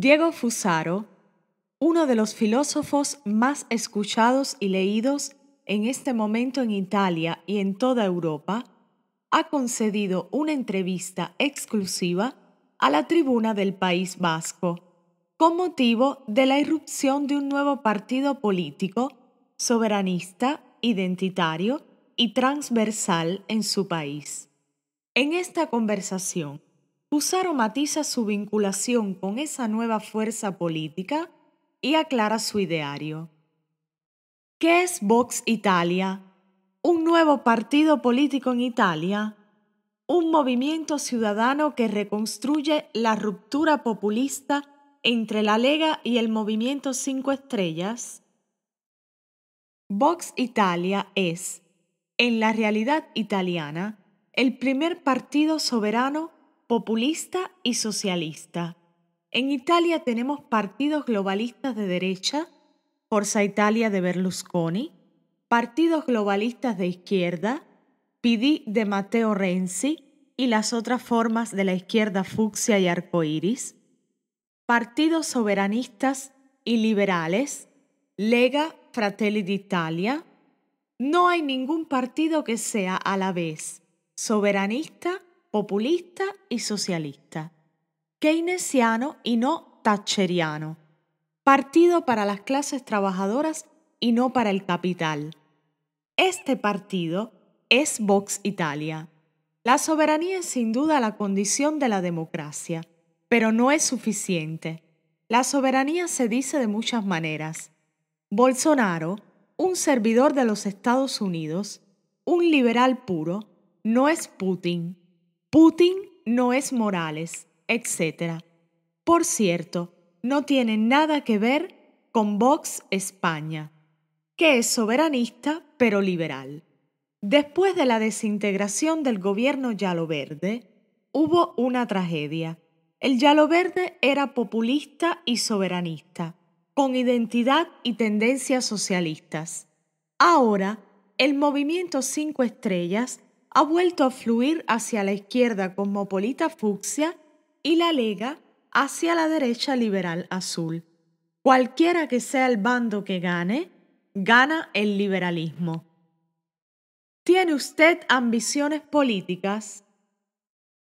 Diego Fusaro, uno de los filósofos más escuchados y leídos en este momento en Italia y en toda Europa, ha concedido una entrevista exclusiva a la tribuna del País Vasco con motivo de la irrupción de un nuevo partido político, soberanista, identitario y transversal en su país. En esta conversación, Busaro matiza su vinculación con esa nueva fuerza política y aclara su ideario. ¿Qué es Vox Italia? ¿Un nuevo partido político en Italia? ¿Un movimiento ciudadano que reconstruye la ruptura populista entre la Lega y el movimiento Cinco Estrellas? Vox Italia es, en la realidad italiana, el primer partido soberano populista y socialista. En Italia tenemos partidos globalistas de derecha, Forza Italia de Berlusconi, partidos globalistas de izquierda, PD de Matteo Renzi y las otras formas de la izquierda fucsia y arcoíris, partidos soberanistas y liberales, Lega Fratelli d'Italia. No hay ningún partido que sea a la vez soberanista populista y socialista, keynesiano y no thatcheriano, partido para las clases trabajadoras y no para el capital. Este partido es Vox Italia. La soberanía es sin duda la condición de la democracia, pero no es suficiente. La soberanía se dice de muchas maneras. Bolsonaro, un servidor de los Estados Unidos, un liberal puro, no es Putin, Putin no es Morales, etc. Por cierto, no tiene nada que ver con Vox España, que es soberanista pero liberal. Después de la desintegración del gobierno Yalo Verde, hubo una tragedia. El Yalo Verde era populista y soberanista, con identidad y tendencias socialistas. Ahora, el movimiento Cinco Estrellas ha vuelto a fluir hacia la izquierda cosmopolita fucsia y la Lega hacia la derecha liberal azul. Cualquiera que sea el bando que gane, gana el liberalismo. ¿Tiene usted ambiciones políticas?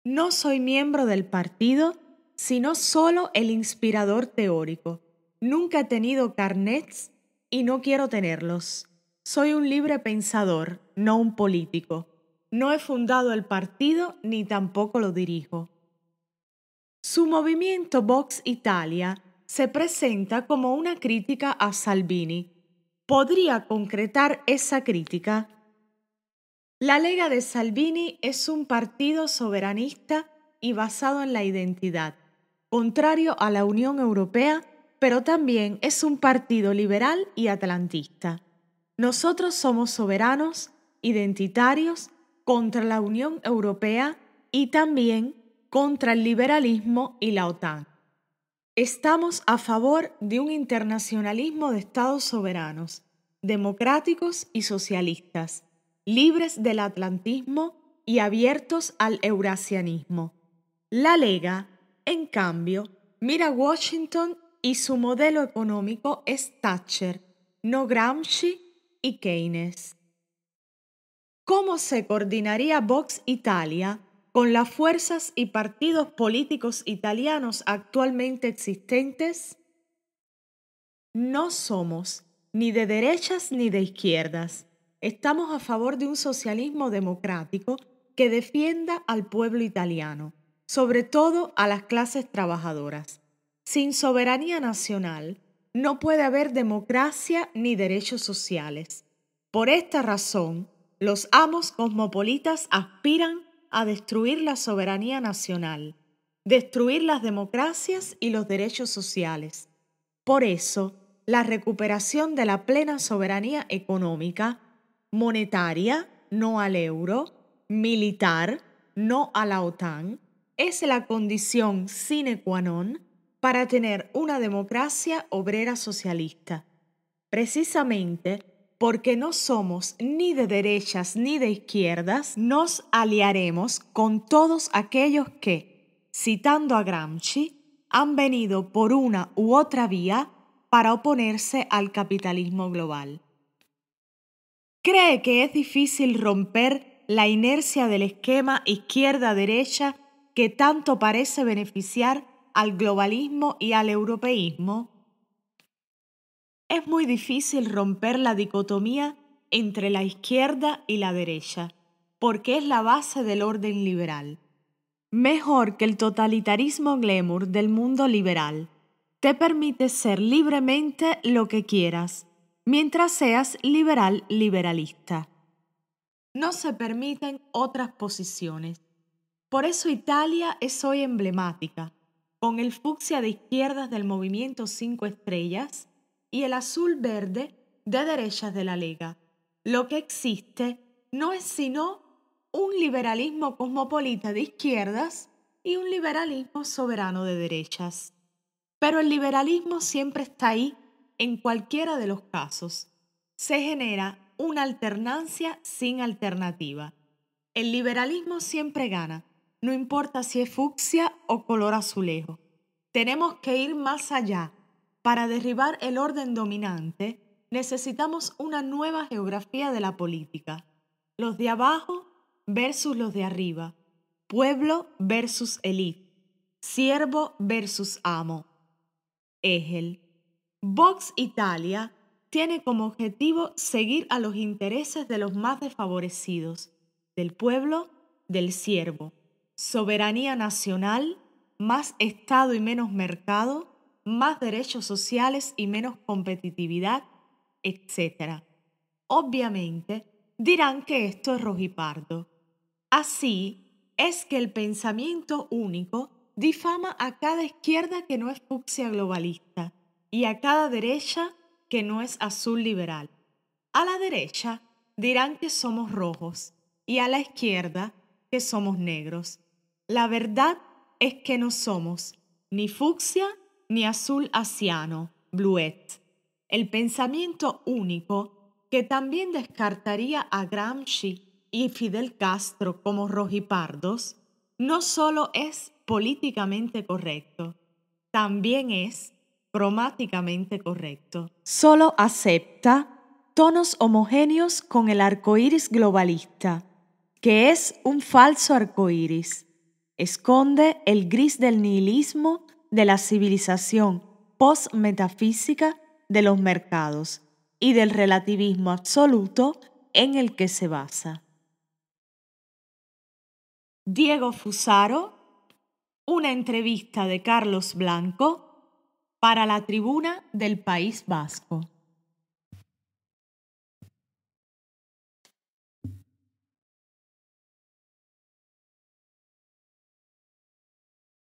No soy miembro del partido, sino solo el inspirador teórico. Nunca he tenido carnets y no quiero tenerlos. Soy un libre pensador, no un político. No he fundado el partido ni tampoco lo dirijo. Su movimiento Vox Italia se presenta como una crítica a Salvini. ¿Podría concretar esa crítica? La Lega de Salvini es un partido soberanista y basado en la identidad, contrario a la Unión Europea, pero también es un partido liberal y atlantista. Nosotros somos soberanos, identitarios contra la Unión Europea y también contra el liberalismo y la OTAN. Estamos a favor de un internacionalismo de estados soberanos, democráticos y socialistas, libres del atlantismo y abiertos al eurasianismo. La Lega, en cambio, mira a Washington y su modelo económico es Thatcher, no Gramsci y Keynes. ¿Cómo se coordinaría Vox Italia con las fuerzas y partidos políticos italianos actualmente existentes? No somos ni de derechas ni de izquierdas. Estamos a favor de un socialismo democrático que defienda al pueblo italiano, sobre todo a las clases trabajadoras. Sin soberanía nacional no puede haber democracia ni derechos sociales. Por esta razón, los amos cosmopolitas aspiran a destruir la soberanía nacional, destruir las democracias y los derechos sociales. Por eso, la recuperación de la plena soberanía económica, monetaria, no al euro, militar, no a la OTAN, es la condición sine qua non para tener una democracia obrera socialista. Precisamente, porque no somos ni de derechas ni de izquierdas, nos aliaremos con todos aquellos que, citando a Gramsci, han venido por una u otra vía para oponerse al capitalismo global. Cree que es difícil romper la inercia del esquema izquierda-derecha que tanto parece beneficiar al globalismo y al europeísmo es muy difícil romper la dicotomía entre la izquierda y la derecha, porque es la base del orden liberal. Mejor que el totalitarismo glamour del mundo liberal. Te permite ser libremente lo que quieras, mientras seas liberal liberalista. No se permiten otras posiciones. Por eso Italia es hoy emblemática, con el fucsia de izquierdas del movimiento Cinco Estrellas, y el azul verde de derechas de la Lega. Lo que existe no es sino un liberalismo cosmopolita de izquierdas y un liberalismo soberano de derechas. Pero el liberalismo siempre está ahí en cualquiera de los casos. Se genera una alternancia sin alternativa. El liberalismo siempre gana, no importa si es fucsia o color azulejo. Tenemos que ir más allá para derribar el orden dominante, necesitamos una nueva geografía de la política. Los de abajo versus los de arriba. Pueblo versus élite. Siervo versus amo. Egel. Vox Italia tiene como objetivo seguir a los intereses de los más desfavorecidos, del pueblo, del siervo. Soberanía nacional, más Estado y menos mercado, más derechos sociales y menos competitividad, etc. Obviamente, dirán que esto es rojipardo. Así es que el pensamiento único difama a cada izquierda que no es fucsia globalista y a cada derecha que no es azul liberal. A la derecha dirán que somos rojos y a la izquierda que somos negros. La verdad es que no somos ni fucsia ni azul asiano, Bluet. El pensamiento único que también descartaría a Gramsci y Fidel Castro como rojipardos, no solo es políticamente correcto, también es cromáticamente correcto. Solo acepta tonos homogéneos con el arcoíris globalista, que es un falso arcoíris. Esconde el gris del nihilismo de la civilización metafísica de los mercados y del relativismo absoluto en el que se basa. Diego Fusaro, una entrevista de Carlos Blanco para la tribuna del País Vasco.